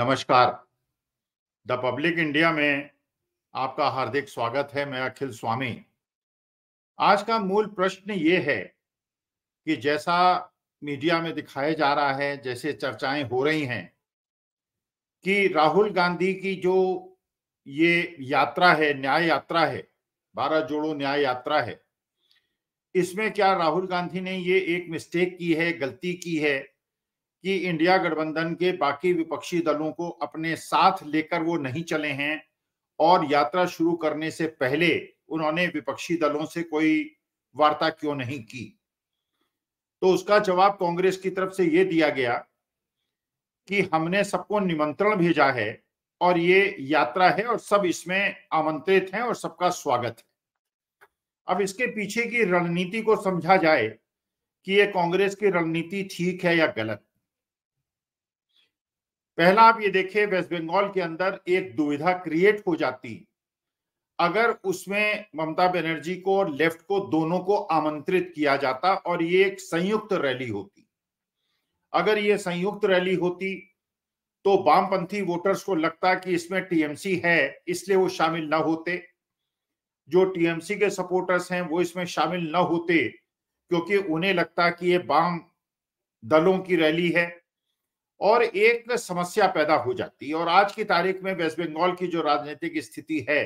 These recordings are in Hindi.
नमस्कार द पब्लिक इंडिया में आपका हार्दिक स्वागत है मैं अखिल स्वामी आज का मूल प्रश्न ये है कि जैसा मीडिया में दिखाया जा रहा है जैसे चर्चाएं हो रही हैं कि राहुल गांधी की जो ये यात्रा है न्याय यात्रा है भारत जोड़ो न्याय यात्रा है इसमें क्या राहुल गांधी ने ये एक मिस्टेक की है गलती की है कि इंडिया गठबंधन के बाकी विपक्षी दलों को अपने साथ लेकर वो नहीं चले हैं और यात्रा शुरू करने से पहले उन्होंने विपक्षी दलों से कोई वार्ता क्यों नहीं की तो उसका जवाब कांग्रेस की तरफ से ये दिया गया कि हमने सबको निमंत्रण भेजा है और ये यात्रा है और सब इसमें आमंत्रित हैं और सबका स्वागत है अब इसके पीछे की रणनीति को समझा जाए कि ये कांग्रेस की रणनीति ठीक है या गलत पहला आप ये देखें वेस्ट बंगाल के अंदर एक दुविधा क्रिएट हो जाती अगर उसमें ममता बनर्जी को और लेफ्ट को दोनों को आमंत्रित किया जाता और ये एक संयुक्त रैली होती अगर ये संयुक्त रैली होती तो वामपंथी वोटर्स को लगता कि इसमें टीएमसी है इसलिए वो शामिल ना होते जो टीएमसी के सपोर्टर्स हैं वो इसमें शामिल ना होते क्योंकि उन्हें लगता कि ये वाम दलों की रैली है और एक समस्या पैदा हो जाती है और आज की तारीख में वेस्ट बंगाल की जो राजनीतिक स्थिति है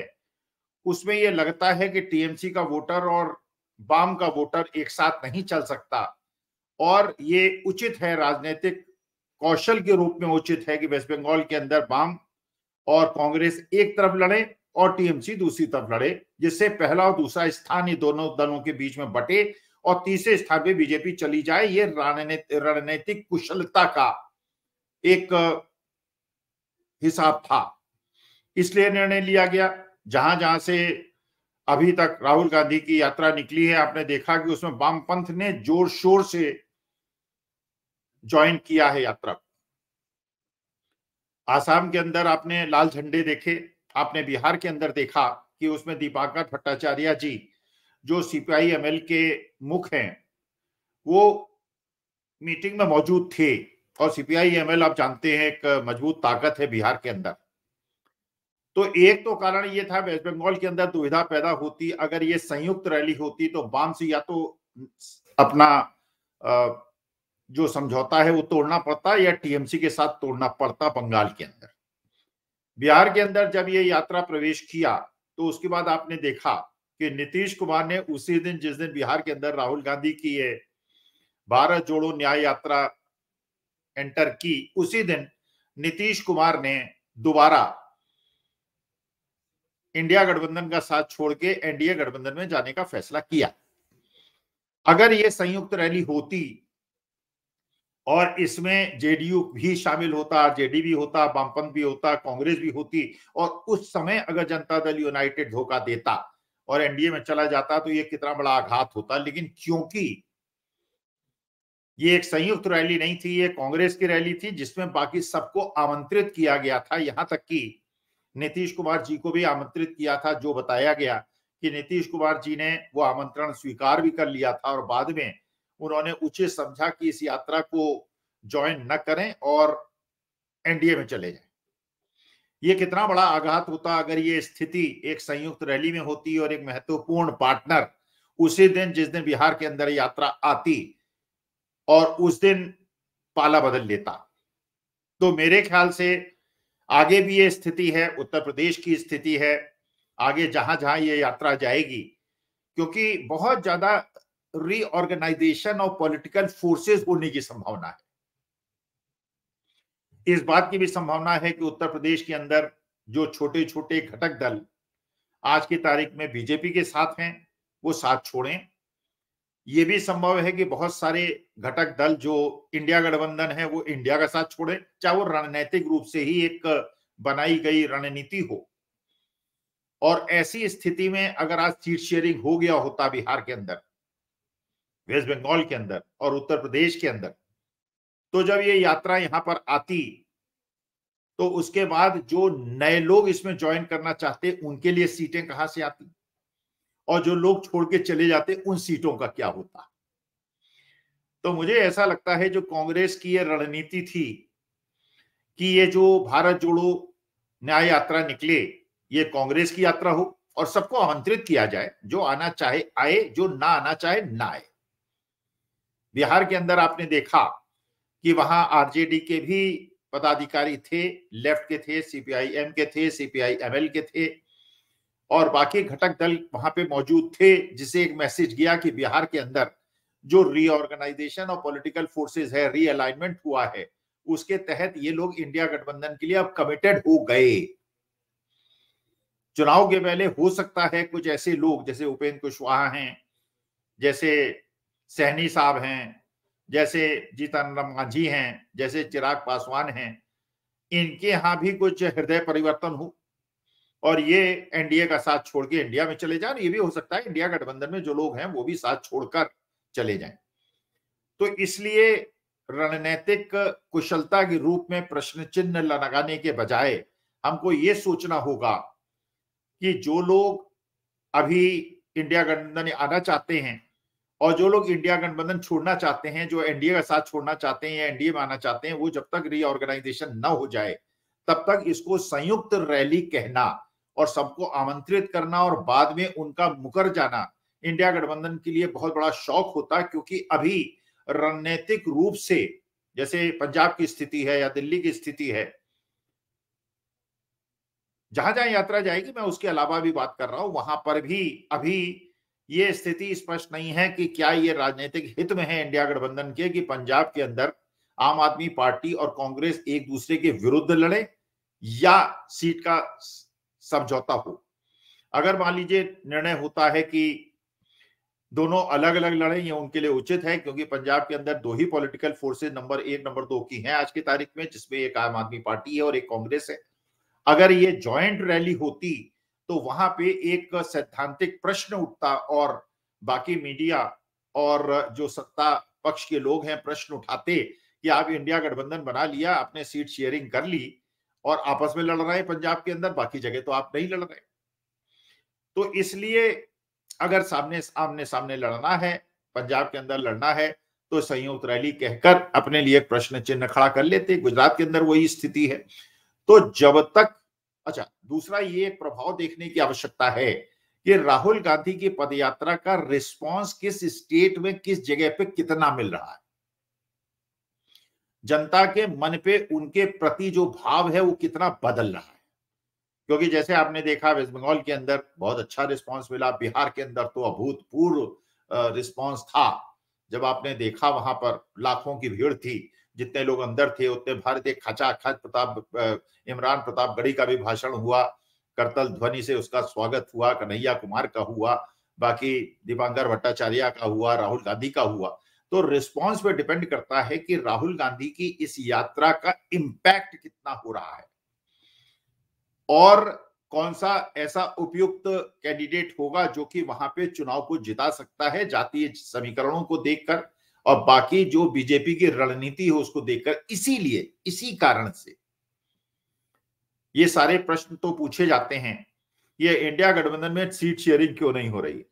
उसमें यह लगता है कि टीएमसी का वोटर और बाम का वोटर एक साथ नहीं चल सकता और ये उचित है राजनीतिक कौशल के रूप में उचित है कि वेस्ट बंगाल के अंदर बाम और कांग्रेस एक तरफ लड़े और टीएमसी दूसरी तरफ लड़े जिससे पहला और दूसरा स्थान ये दोनों दलों के बीच में बटे और तीसरे स्थान पे बीजेपी चली जाए ये रणनीतिक कुशलता का एक हिसाब था इसलिए निर्णय लिया गया जहां जहां से अभी तक राहुल गांधी की यात्रा निकली है आपने देखा कि उसमें वामपंथ ने जोर शोर से ज्वाइन किया है यात्रा आसाम के अंदर आपने लाल झंडे देखे आपने बिहार के अंदर देखा कि उसमें दीपाकर भट्टाचार्य जी जो सीपीआई एमएल के मुख हैं वो मीटिंग में मौजूद थे और सीपीआई एम e आप जानते हैं एक मजबूत ताकत है बिहार के अंदर तो एक तो कारण ये था वेस्ट बंगाल के अंदर दुविधा पैदा होती अगर ये संयुक्त रैली होती तो बाम से या तो अपना जो समझौता है वो तोड़ना पड़ता या टीएमसी के साथ तोड़ना पड़ता बंगाल के अंदर बिहार के अंदर जब ये यात्रा प्रवेश किया तो उसके बाद आपने देखा कि नीतीश कुमार ने उसी दिन जिस दिन बिहार के अंदर राहुल गांधी की ये भारत जोड़ो न्याय यात्रा एंटर की उसी दिन नीतीश कुमार ने दोबारा इंडिया गठबंधन का साथ छोड़ के एनडीए गठबंधन में जाने का फैसला किया अगर यह संयुक्त रैली होती और इसमें जेडीयू भी शामिल होता जेडी भी होता वामपंथ भी होता कांग्रेस भी होती और उस समय अगर जनता दल यूनाइटेड धोखा देता और एनडीए में चला जाता तो यह कितना बड़ा आघात होता लेकिन क्योंकि ये एक संयुक्त रैली नहीं थी ये कांग्रेस की रैली थी जिसमें बाकी सबको आमंत्रित किया गया था यहां तक कि नीतीश कुमार जी को भी आमंत्रित किया था जो बताया गया कि नीतीश कुमार जी ने वो आमंत्रण स्वीकार भी कर लिया था और बाद में उन्होंने उचित समझा कि इस यात्रा को ज्वाइन न करें और एनडीए में चले जाए ये कितना बड़ा आघात होता अगर ये स्थिति एक संयुक्त रैली में होती और एक महत्वपूर्ण पार्टनर उसी दिन जिस दिन बिहार के अंदर यात्रा आती और उस दिन पाला बदल लेता तो मेरे ख्याल से आगे भी ये स्थिति है उत्तर प्रदेश की स्थिति है आगे जहां जहां ये यात्रा जाएगी क्योंकि बहुत ज्यादा रीऑर्गेनाइजेशन ऑफ पॉलिटिकल फोर्सेस होने की संभावना है इस बात की भी संभावना है कि उत्तर प्रदेश के अंदर जो छोटे छोटे घटक दल आज की तारीख में बीजेपी के साथ हैं वो साथ छोड़ें ये भी संभव है कि बहुत सारे घटक दल जो इंडिया गठबंधन है वो इंडिया का साथ छोड़े चाहे वो रणनीतिक रूप से ही एक बनाई गई रणनीति हो और ऐसी स्थिति में अगर आज सीट शेयरिंग हो गया होता बिहार के अंदर वेस्ट बंगाल के अंदर और उत्तर प्रदेश के अंदर तो जब ये यात्रा यहाँ पर आती तो उसके बाद जो नए लोग इसमें ज्वाइन करना चाहते उनके लिए सीटें कहाँ से आती और जो लोग छोड़ के चले जाते उन सीटों का क्या होता तो मुझे ऐसा लगता है जो कांग्रेस की यह रणनीति थी कि ये जो भारत जोड़ो न्याय यात्रा निकले ये कांग्रेस की यात्रा हो और सबको आमंत्रित किया जाए जो आना चाहे आए जो ना आना चाहे ना आए बिहार के अंदर आपने देखा कि वहां आरजेडी के भी पदाधिकारी थे लेफ्ट के थे सीपीआईएम के थे सीपीआई एमएल के थे और बाकी घटक दल वहां पे मौजूद थे जिसे एक मैसेज गया कि बिहार के अंदर जो रीऑर्गेनाइजेशन और पॉलिटिकल फोर्सेस है रीअलाइनमेंट हुआ है उसके तहत ये लोग इंडिया गठबंधन के लिए अब कमिटेड हो गए चुनाव के पहले हो सकता है कुछ ऐसे लोग जैसे उपेंद्र कुशवाहा हैं जैसे सहनी साहब हैं जैसे जीतन राम मांझी हैं जैसे चिराग पासवान हैं इनके यहां भी कुछ हृदय परिवर्तन हो और ये एनडीए का साथ छोड़ के इंडिया में चले जाए ये भी हो सकता है इंडिया गठबंधन में जो लोग हैं वो भी साथ छोड़कर चले जाए तो इसलिए रणनीतिक कुशलता के रूप में प्रश्न चिन्ह लगाने के बजाय हमको ये सोचना होगा कि जो लोग अभी इंडिया गठबंधन आना चाहते हैं और जो लोग इंडिया गठबंधन छोड़ना चाहते हैं जो एनडीए का साथ छोड़ना चाहते हैं या एनडीए में आना चाहते हैं वो जब तक रीऑर्गेनाइजेशन न हो जाए तब तक इसको संयुक्त रैली कहना और सबको आमंत्रित करना और बाद में उनका मुकर जाना इंडिया गठबंधन के लिए बहुत बड़ा शौक होता है क्योंकि अभी रणनीतिक रूप से जैसे पंजाब की स्थिति है या दिल्ली की स्थिति है जहां जहां यात्रा जाएगी मैं उसके अलावा भी बात कर रहा हूं वहां पर भी अभी ये स्थिति स्पष्ट नहीं है कि क्या ये राजनीतिक हित में है इंडिया गठबंधन के कि पंजाब के अंदर आम आदमी पार्टी और कांग्रेस एक दूसरे के विरुद्ध लड़े या सीट का समझौता हो अगर मान लीजिए निर्णय होता है कि दोनों अलग अलग लड़े ये उनके लिए उचित है क्योंकि पंजाब के अंदर दो ही पॉलिटिकल फोर्सेस नंबर एक नंबर दो की हैं आज की तारीख में जिसमें एक आम आदमी पार्टी है और एक कांग्रेस है अगर ये ज्वाइंट रैली होती तो वहां पे एक सैद्धांतिक प्रश्न उठता और बाकी मीडिया और जो सत्ता पक्ष के लोग हैं प्रश्न उठाते कि आप इंडिया गठबंधन बना लिया आपने सीट शेयरिंग कर ली और आपस में लड़ रहे हैं पंजाब के अंदर बाकी जगह तो आप नहीं लड़ रहे तो इसलिए अगर सामने आमने सामने लड़ना है पंजाब के अंदर लड़ना है तो संयुक्त रैली कहकर अपने लिए एक प्रश्न चिन्ह खड़ा कर लेते गुजरात के अंदर वही स्थिति है तो जब तक अच्छा दूसरा ये प्रभाव देखने की आवश्यकता है कि राहुल गांधी की पदयात्रा का रिस्पांस किस स्टेट में किस जगह पे कितना मिल रहा है जनता के मन पे उनके प्रति जो भाव है वो कितना बदल रहा है क्योंकि जैसे आपने देखा वेस्ट बंगाल के अंदर बहुत अच्छा रिस्पांस मिला बिहार के अंदर तो अभूतपूर्व रिस्पांस था जब आपने देखा वहां पर लाखों की भीड़ थी जितने लोग अंदर थे उतने भारतीय खच प्रताप इमरान प्रताप गढ़ी का भी भाषण हुआ करतल ध्वनि से उसका स्वागत हुआ कन्हैया कुमार का हुआ बाकी दीपांकर भट्टाचार्य का हुआ राहुल गांधी का हुआ तो रिस्पॉन्स पर डिपेंड करता है कि राहुल गांधी की इस यात्रा का इंपैक्ट कितना हो रहा है और कौन सा ऐसा उपयुक्त कैंडिडेट होगा जो कि वहां पे चुनाव को जिता सकता है जातीय समीकरणों को देखकर और बाकी जो बीजेपी की रणनीति हो उसको देखकर इसीलिए इसी कारण से ये सारे प्रश्न तो पूछे जाते हैं ये इंडिया गठबंधन में सीट शेयरिंग क्यों नहीं हो रही है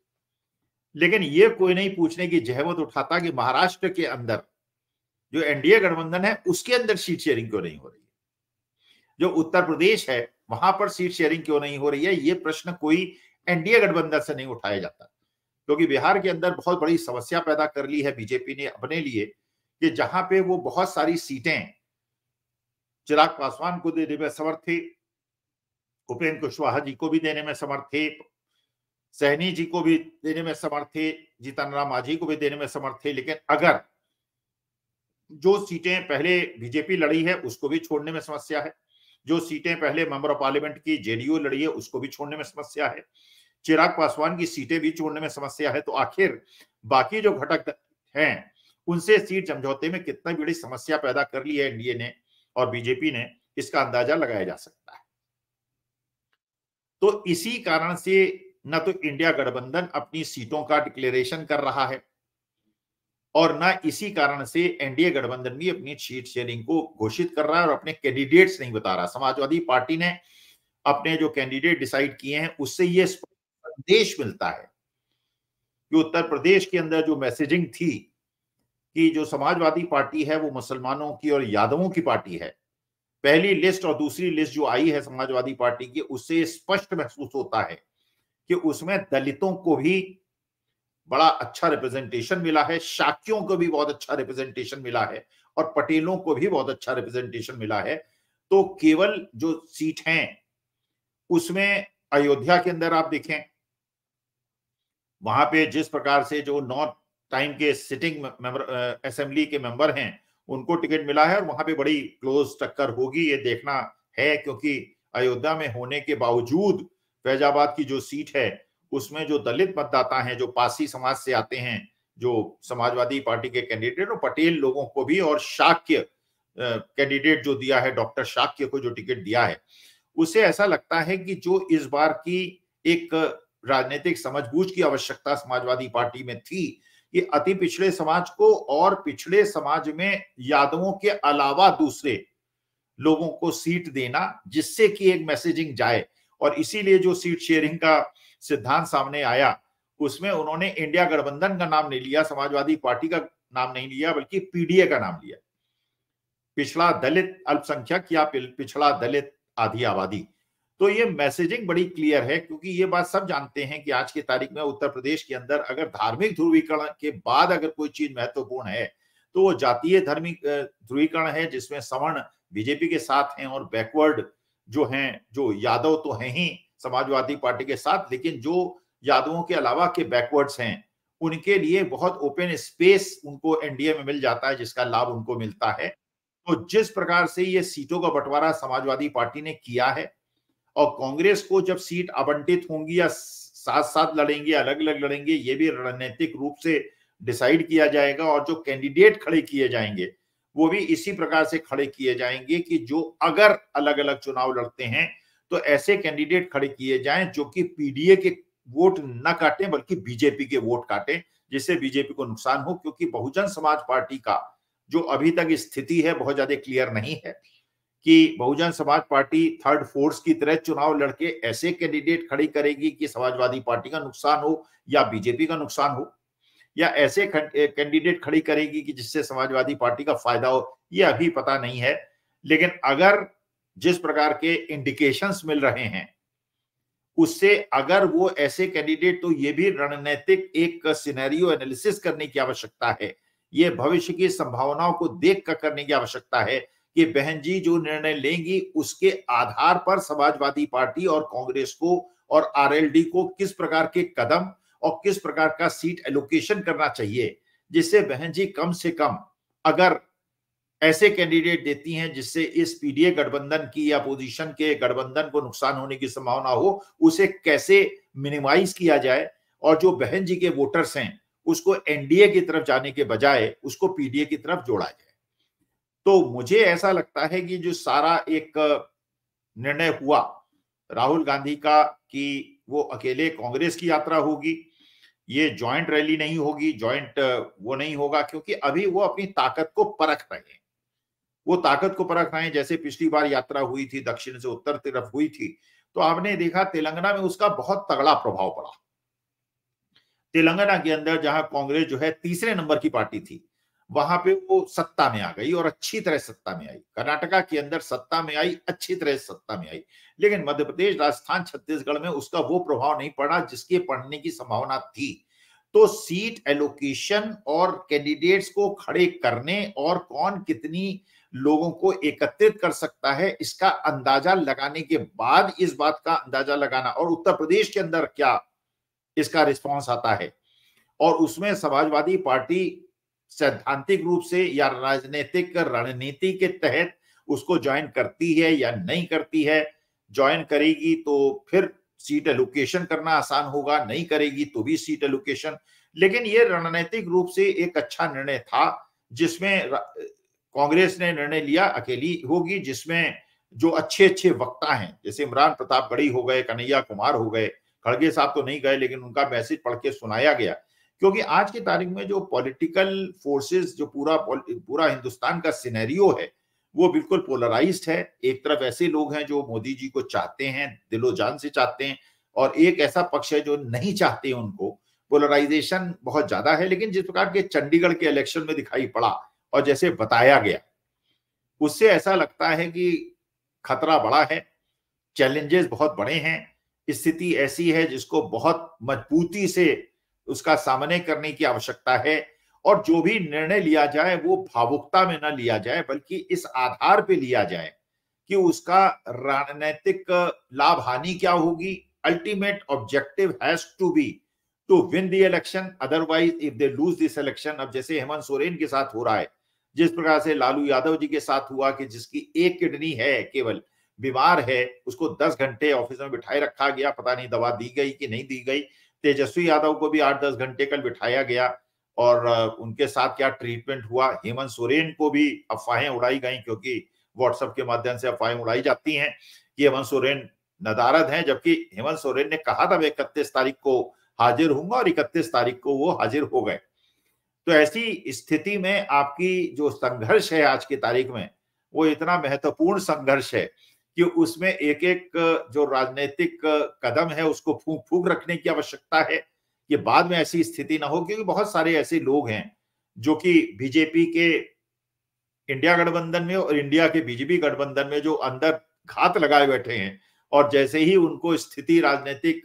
लेकिन ये कोई नहीं पूछने की जहमत उठाता कि महाराष्ट्र के अंदर जो एनडीए गठबंधन है उसके अंदर सीट शेयरिंग क्यों नहीं हो रही है जो उत्तर प्रदेश है वहां पर सीट शेयरिंग क्यों नहीं हो रही है ये प्रश्न कोई एनडीए गठबंधन से नहीं उठाया जाता क्योंकि तो बिहार के अंदर बहुत बड़ी समस्या पैदा कर ली है बीजेपी ने अपने लिए कि जहां पे वो बहुत सारी सीटें चिराग पासवान को देने में समर्थ थे उपेन्द्र कुशवाहा जी को भी देने में समर्थ थे सहनी जी को भी देने में समर्थ थे जीतन राम माझी को भी देने में समर्थ थे लेकिन अगर जो सीटें पहले बीजेपी लड़ी है उसको भी छोड़ने में समस्या है जो सीटें पहले मेंबर ऑफ पार्लियामेंट की जेडीयू लड़ी है उसको भी छोड़ने में समस्या है चिराग पासवान की सीटें भी छोड़ने में समस्या है तो आखिर बाकी जो घटक हैं उनसे सीट समझौते में कितनी बड़ी समस्या पैदा कर ली है एनडीए ने और बीजेपी ने इसका अंदाजा लगाया जा सकता है तो इसी कारण से ना तो इंडिया गठबंधन अपनी सीटों का डिक्लेरेशन कर रहा है और ना इसी कारण से एनडीए गठबंधन भी अपनी सीट शेयरिंग को घोषित कर रहा है और अपने कैंडिडेट्स नहीं बता रहा समाजवादी पार्टी ने अपने जो कैंडिडेट डिसाइड किए हैं उससे ये संदेश मिलता है कि उत्तर प्रदेश के अंदर जो मैसेजिंग थी कि जो समाजवादी पार्टी है वो मुसलमानों की और यादवों की पार्टी है पहली लिस्ट और दूसरी लिस्ट जो आई है समाजवादी पार्टी की उससे स्पष्ट महसूस होता है कि उसमें दलितों को भी बड़ा अच्छा रिप्रेजेंटेशन मिला है शाकियों को भी बहुत अच्छा रिप्रेजेंटेशन मिला है और पटेलों को भी बहुत अच्छा रिप्रेजेंटेशन मिला है तो केवल जो सीट है उसमें अयोध्या के अंदर आप देखें वहां पे जिस प्रकार से जो नॉर्थ टाइम के सिटिंग मेंबर असेंबली के मेंबर हैं उनको टिकट मिला है और वहां पे बड़ी क्लोज टक्कर होगी ये देखना है क्योंकि अयोध्या में होने के बावजूद फैजाबाद की जो सीट है उसमें जो दलित मतदाता हैं जो पासी समाज से आते हैं जो समाजवादी पार्टी के कैंडिडेट और पटेल लोगों को भी और शाक्य कैंडिडेट जो दिया है डॉक्टर शाक्य को जो टिकट दिया है उसे ऐसा लगता है कि जो इस बार की एक राजनीतिक समझबूझ की आवश्यकता समाजवादी पार्टी में थी कि अति पिछड़े समाज को और पिछड़े समाज में यादवों के अलावा दूसरे लोगों को सीट देना जिससे कि एक मैसेजिंग जाए और इसीलिए जो सीट शेयरिंग का सिद्धांत सामने आया उसमें उन्होंने इंडिया गठबंधन का नाम नहीं लिया समाजवादी पार्टी का नाम नहीं लिया बल्कि पीडीए का नाम लिया पिछड़ा दलित अल्पसंख्यक या पिछड़ा दलित आधी आबादी तो ये मैसेजिंग बड़ी क्लियर है क्योंकि ये बात सब जानते हैं कि आज की तारीख में उत्तर प्रदेश के अंदर अगर धार्मिक ध्रुवीकरण के बाद अगर कोई चीज महत्वपूर्ण है तो वो जातीय धार्मिक ध्रुवीकरण है जिसमें सवर्ण बीजेपी के साथ हैं और बैकवर्ड जो हैं जो यादव तो हैं ही समाजवादी पार्टी के साथ लेकिन जो यादवों के अलावा के बैकवर्ड्स हैं उनके लिए बहुत ओपन स्पेस उनको एनडीए में मिल जाता है जिसका लाभ उनको मिलता है तो जिस प्रकार से ये सीटों का बंटवारा समाजवादी पार्टी ने किया है और कांग्रेस को जब सीट आवंटित होंगी या साथ साथ लड़ेंगे अलग अलग लड़ेंगे ये भी रणनीतिक रूप से डिसाइड किया जाएगा और जो कैंडिडेट खड़े किए जाएंगे वो भी इसी प्रकार से खड़े किए जाएंगे कि जो अगर अलग अलग चुनाव लड़ते हैं तो ऐसे कैंडिडेट खड़े किए जाएं जो कि पीडीए के वोट न काटें बल्कि बीजेपी के वोट काटें जिससे बीजेपी को नुकसान हो क्योंकि बहुजन समाज पार्टी का जो अभी तक स्थिति है बहुत ज्यादा क्लियर नहीं है कि बहुजन समाज पार्टी थर्ड फोर्स की तरह चुनाव लड़के ऐसे कैंडिडेट खड़ी करेगी कि समाजवादी पार्टी का नुकसान हो या बीजेपी का नुकसान हो या ऐसे कैंडिडेट खड़ी करेगी कि जिससे समाजवादी पार्टी का फायदा हो ये अभी पता नहीं है लेकिन अगर जिस प्रकार के इंडिकेशंस मिल रहे हैं उससे अगर वो ऐसे कैंडिडेट तो ये भी रणनीतिक एक सिनेरियो एनालिसिस करने की आवश्यकता है ये भविष्य की संभावनाओं को देख कर करने की आवश्यकता है कि बहन जी जो निर्णय लेंगी उसके आधार पर समाजवादी पार्टी और कांग्रेस को और आरएलडी को किस प्रकार के कदम और किस प्रकार का सीट एलोकेशन करना चाहिए जिससे बहन जी कम से कम अगर ऐसे कैंडिडेट देती हैं जिससे इस पीडीए गठबंधन की या पोजीशन के गठबंधन को नुकसान होने की संभावना हो उसे कैसे मिनिमाइज किया जाए और जो बहन जी के वोटर्स हैं उसको एनडीए की तरफ जाने के बजाय उसको पीडीए की तरफ जोड़ा जाए तो मुझे ऐसा लगता है कि जो सारा एक निर्णय हुआ राहुल गांधी का कि वो अकेले कांग्रेस की यात्रा होगी ये ज्वाइंट रैली नहीं होगी ज्वाइंट वो नहीं होगा क्योंकि अभी वो अपनी ताकत को परख रहे हैं वो ताकत को परख रहे हैं जैसे पिछली बार यात्रा हुई थी दक्षिण से उत्तर तरफ हुई थी तो आपने देखा तेलंगाना में उसका बहुत तगड़ा प्रभाव पड़ा तेलंगाना के अंदर जहां कांग्रेस जो है तीसरे नंबर की पार्टी थी वहां पे वो सत्ता में आ गई और अच्छी तरह सत्ता में आई कर्नाटका के अंदर सत्ता में आई अच्छी तरह सत्ता में आई लेकिन मध्य प्रदेश राजस्थान छत्तीसगढ़ में उसका वो प्रभाव नहीं पड़ा जिसके पड़ने की संभावना थी तो सीट एलोकेशन और कैंडिडेट्स को खड़े करने और कौन कितनी लोगों को एकत्रित कर सकता है इसका अंदाजा लगाने के बाद इस बात का अंदाजा लगाना और उत्तर प्रदेश के अंदर क्या इसका रिस्पॉन्स आता है और उसमें समाजवादी पार्टी सैद्धांतिक रूप से या राजनीतिक रणनीति के तहत उसको ज्वाइन करती है या नहीं करती है ज्वाइन करेगी तो फिर सीट एलोकेशन करना आसान होगा नहीं करेगी तो भी सीट एलोकेशन लेकिन ये रणनीतिक रूप से एक अच्छा निर्णय था जिसमें कांग्रेस ने निर्णय लिया अकेली होगी जिसमें जो अच्छे अच्छे वक्ता हैं जैसे इमरान प्रताप गढ़ी हो गए कन्हैया कुमार हो गए खड़गे साहब तो नहीं गए लेकिन उनका मैसेज पढ़ के सुनाया गया क्योंकि आज की तारीख में जो पॉलिटिकल फोर्सेस जो पूरा पूरा हिंदुस्तान का सिनेरियो है वो बिल्कुल पोलराइज है एक तरफ ऐसे लोग हैं जो मोदी जी को चाहते हैं दिलो जान से चाहते हैं और एक ऐसा पक्ष है जो नहीं चाहते उनको पोलराइजेशन बहुत ज्यादा है लेकिन जिस प्रकार के चंडीगढ़ के इलेक्शन में दिखाई पड़ा और जैसे बताया गया उससे ऐसा लगता है कि खतरा बड़ा है चैलेंजेस बहुत बड़े हैं स्थिति ऐसी है जिसको बहुत मजबूती से उसका सामने करने की आवश्यकता है और जो भी निर्णय लिया जाए वो भावुकता में ना लिया जाए बल्कि इस आधार पे लिया जाए कि उसका रणनीतिक लाभ हानि क्या होगी ultimate objective has to be to win the election otherwise if they lose this election अब जैसे हेमंत सोरेन के साथ हो रहा है जिस प्रकार से लालू यादव जी के साथ हुआ कि जिसकी एक किडनी है केवल बीमार है उसको दस घंटे ऑफिस में बिठाए रखा गया पता नहीं दवा दी गई कि नहीं दी गई तेजस्वी यादव को भी आठ दस घंटे कल बिठाया गया और उनके साथ क्या ट्रीटमेंट हुआ हेमंत सोरेन को भी अफवाहें उड़ाई गई क्योंकि व्हाट्सएप के माध्यम से अफवाहें उड़ाई जाती हैं कि हेमंत सोरेन नदारद हैं जबकि हेमंत सोरेन ने कहा था मैं इकतीस तारीख को हाजिर होंगे और इकतीस तारीख को वो हाजिर हो गए तो ऐसी स्थिति में आपकी जो संघर्ष है आज की तारीख में वो इतना महत्वपूर्ण संघर्ष है कि उसमें एक एक जो राजनीतिक कदम है उसको फूक फूक रखने की आवश्यकता है कि बाद में ऐसी स्थिति ना हो क्योंकि बहुत सारे ऐसे लोग हैं जो कि बीजेपी के इंडिया गठबंधन में और इंडिया के बीजेपी गठबंधन में जो अंदर घात लगाए बैठे हैं और जैसे ही उनको स्थिति राजनीतिक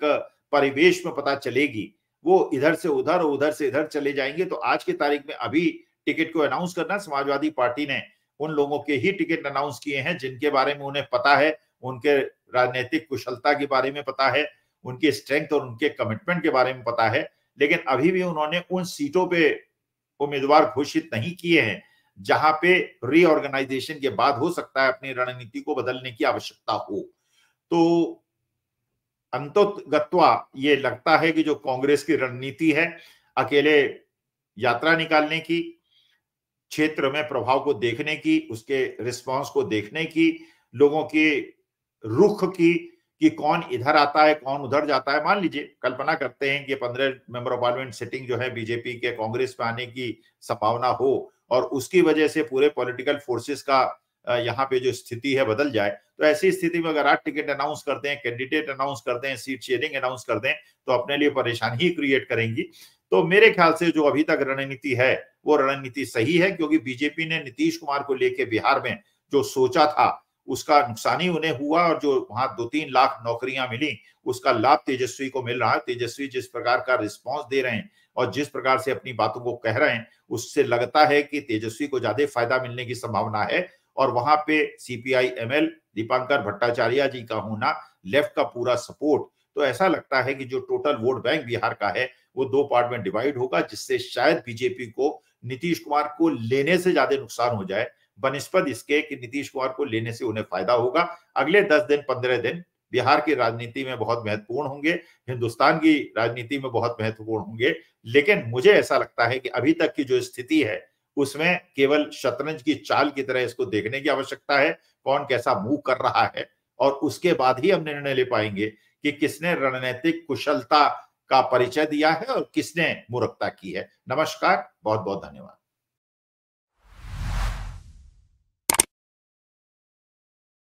परिवेश में पता चलेगी वो इधर से उधर और उधर से इधर चले जाएंगे तो आज की तारीख में अभी टिकट को अनाउंस करना समाजवादी पार्टी ने उन लोगों के ही टिकट अनाउंस किए हैं जिनके बारे में उन्हें पता है उनके राजनीतिक कुशलता के बारे में पता है उनकी स्ट्रेंथ और उनके कमिटमेंट के बारे में पता है लेकिन अभी भी उन्होंने उन सीटों पे उम्मीदवार घोषित नहीं किए हैं जहां पे रीऑर्गेनाइजेशन के बाद हो सकता है अपनी रणनीति को बदलने की आवश्यकता हो तो अंतोगत्वा ये लगता है कि जो कांग्रेस की रणनीति है अकेले यात्रा निकालने की क्षेत्र में प्रभाव को देखने की उसके रिस्पांस को देखने की लोगों के रुख की कि कौन इधर आता है कौन उधर जाता है मान लीजिए कल्पना करते हैं कि पंद्रह मेंबर ऑफ पार्लियामेंट सिटिंग जो है बीजेपी के कांग्रेस में आने की संभावना हो और उसकी वजह से पूरे पॉलिटिकल फोर्सेस का यहाँ पे जो स्थिति है बदल जाए तो ऐसी स्थिति में अगर आठ टिकट अनाउंस करते हैं कैंडिडेट अनाउंस करते हैं सीट शेयरिंग अनाउंस करते हैं तो अपने लिए परेशानी ही क्रिएट करेंगी तो मेरे ख्याल से जो अभी तक रणनीति है वो रणनीति सही है क्योंकि बीजेपी ने नीतीश कुमार को लेके बिहार में जो सोचा था उसका नुकसान ही उन्हें हुआ और जो वहां दो तीन लाख नौकरियां मिली उसका लाभ तेजस्वी को मिल रहा है तेजस्वी जिस प्रकार का रिस्पांस दे रहे हैं और जिस प्रकार से अपनी बातों को कह रहे हैं उससे लगता है कि तेजस्वी को ज्यादा फायदा मिलने की संभावना है और वहां पे सीपीआई एल दीपांकर भट्टाचार्य जी का होना लेफ्ट का पूरा सपोर्ट तो ऐसा लगता है कि जो टोटल वोट बैंक बिहार का है वो दो पार्ट में डिवाइड होगा जिससे शायद बीजेपी को नीतीश कुमार को लेने से ज्यादा नुकसान हो जाए बनस्पत इसके कि नीतीश कुमार को लेने से उन्हें फायदा होगा अगले दस दिन पंद्रह दिन बिहार की राजनीति में बहुत महत्वपूर्ण होंगे हिंदुस्तान की राजनीति में बहुत महत्वपूर्ण होंगे लेकिन मुझे ऐसा लगता है कि अभी तक की जो स्थिति है उसमें केवल शतरंज की चाल की तरह इसको देखने की आवश्यकता है कौन कैसा मूव कर रहा है और उसके बाद ही हम निर्णय ले पाएंगे कि किसने रणनीतिक कुशलता का परिचय दिया है और किसने मूर्खता की है नमस्कार बहुत बहुत धन्यवाद